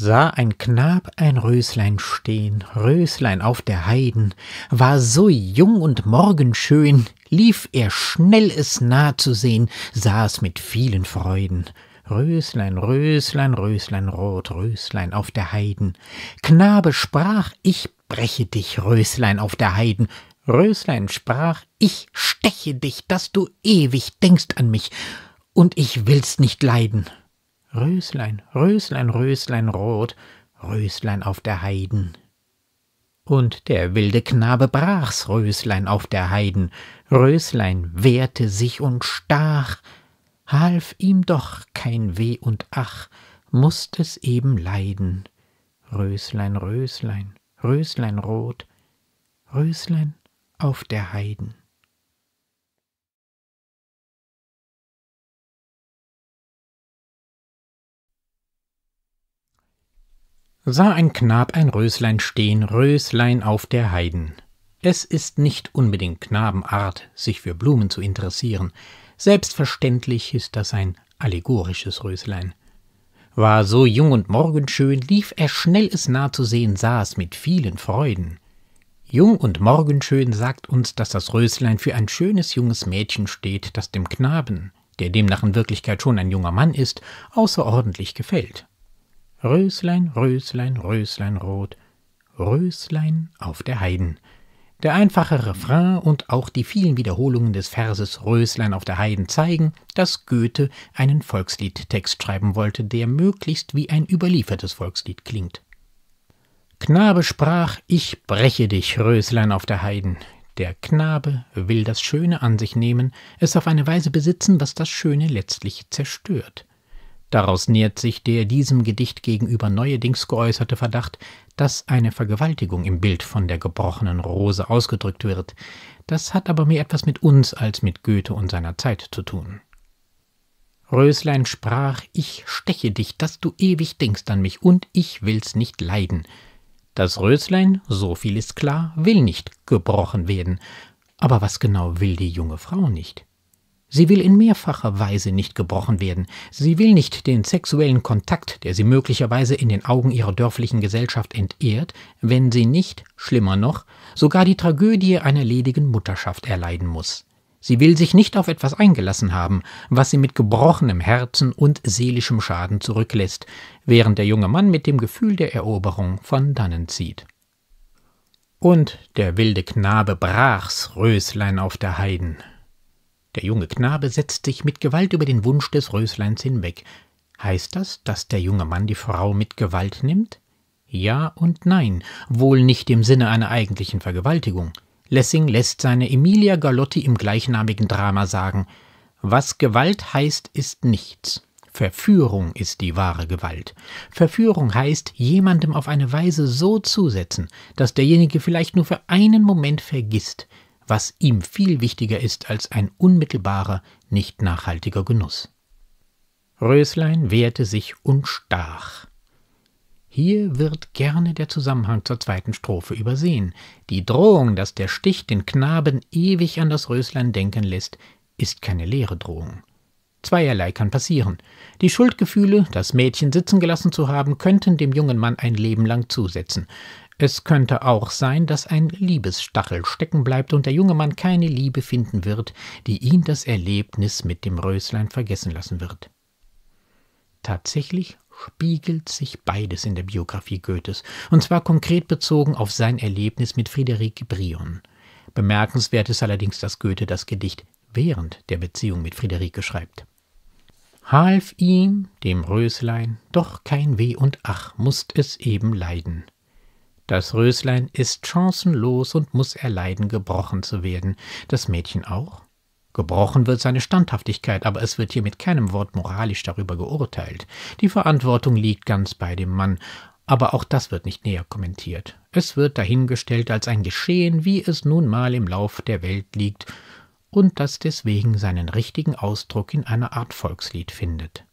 sah ein Knab ein Röslein stehen, Röslein auf der Heiden, war so jung und morgenschön, lief er schnell es nah zu sehen, sah es mit vielen Freuden. Röslein, Röslein, Röslein rot, Röslein auf der Heiden. Knabe sprach, ich breche dich, Röslein auf der Heiden. Röslein sprach, ich steche dich, dass du ewig denkst an mich, und ich will's nicht leiden. Röslein, Röslein, Röslein rot, Röslein auf der Heiden. Und der wilde Knabe brach's Röslein auf der Heiden, Röslein wehrte sich und stach, half ihm doch kein Weh und Ach, mußt es eben leiden. Röslein, Röslein, Röslein rot, Röslein auf der Heiden. sah ein Knab ein Röslein stehen, Röslein auf der Heiden. Es ist nicht unbedingt Knabenart, sich für Blumen zu interessieren. Selbstverständlich ist das ein allegorisches Röslein. War so jung und morgenschön, lief er schnell es nah zu sehen, sah es mit vielen Freuden. Jung und morgenschön sagt uns, dass das Röslein für ein schönes junges Mädchen steht, das dem Knaben, der demnach in Wirklichkeit schon ein junger Mann ist, außerordentlich gefällt. Röslein, Röslein, Röslein rot, Röslein auf der Heiden. Der einfache Refrain und auch die vielen Wiederholungen des Verses Röslein auf der Heiden zeigen, dass Goethe einen Volksliedtext schreiben wollte, der möglichst wie ein überliefertes Volkslied klingt. Knabe sprach, ich breche dich, Röslein auf der Heiden. Der Knabe will das Schöne an sich nehmen, es auf eine Weise besitzen, was das Schöne letztlich zerstört. Daraus nähert sich der diesem Gedicht gegenüber neuerdings geäußerte Verdacht, dass eine Vergewaltigung im Bild von der gebrochenen Rose ausgedrückt wird. Das hat aber mehr etwas mit uns als mit Goethe und seiner Zeit zu tun. Röslein sprach, ich steche dich, dass du ewig denkst an mich, und ich will's nicht leiden. Das Röslein, so viel ist klar, will nicht gebrochen werden. Aber was genau will die junge Frau nicht? Sie will in mehrfacher Weise nicht gebrochen werden. Sie will nicht den sexuellen Kontakt, der sie möglicherweise in den Augen ihrer dörflichen Gesellschaft entehrt, wenn sie nicht, schlimmer noch, sogar die Tragödie einer ledigen Mutterschaft erleiden muss. Sie will sich nicht auf etwas eingelassen haben, was sie mit gebrochenem Herzen und seelischem Schaden zurücklässt, während der junge Mann mit dem Gefühl der Eroberung von dannen zieht. Und der wilde Knabe brach's Röslein auf der Heiden, der junge Knabe setzt sich mit Gewalt über den Wunsch des Rösleins hinweg. Heißt das, dass der junge Mann die Frau mit Gewalt nimmt? Ja und nein, wohl nicht im Sinne einer eigentlichen Vergewaltigung. Lessing lässt seine Emilia Galotti im gleichnamigen Drama sagen, was Gewalt heißt, ist nichts. Verführung ist die wahre Gewalt. Verführung heißt, jemandem auf eine Weise so zusetzen, dass derjenige vielleicht nur für einen Moment vergisst, was ihm viel wichtiger ist als ein unmittelbarer, nicht nachhaltiger Genuss. Röslein wehrte sich und stach. Hier wird gerne der Zusammenhang zur zweiten Strophe übersehen. Die Drohung, dass der Stich den Knaben ewig an das Röslein denken lässt, ist keine leere Drohung. Zweierlei kann passieren. Die Schuldgefühle, das Mädchen sitzen gelassen zu haben, könnten dem jungen Mann ein Leben lang zusetzen. Es könnte auch sein, dass ein Liebesstachel stecken bleibt und der junge Mann keine Liebe finden wird, die ihn das Erlebnis mit dem Röslein vergessen lassen wird. Tatsächlich spiegelt sich beides in der Biografie Goethes, und zwar konkret bezogen auf sein Erlebnis mit Friederike Brion. Bemerkenswert ist allerdings, dass Goethe das Gedicht während der Beziehung mit Friederike schreibt. Half ihm, dem Röslein, doch kein Weh und ach, mußt es eben leiden. Das Röslein ist chancenlos und muss erleiden, gebrochen zu werden. Das Mädchen auch? Gebrochen wird seine Standhaftigkeit, aber es wird hier mit keinem Wort moralisch darüber geurteilt. Die Verantwortung liegt ganz bei dem Mann, aber auch das wird nicht näher kommentiert. Es wird dahingestellt als ein Geschehen, wie es nun mal im Lauf der Welt liegt, und das deswegen seinen richtigen Ausdruck in einer Art Volkslied findet.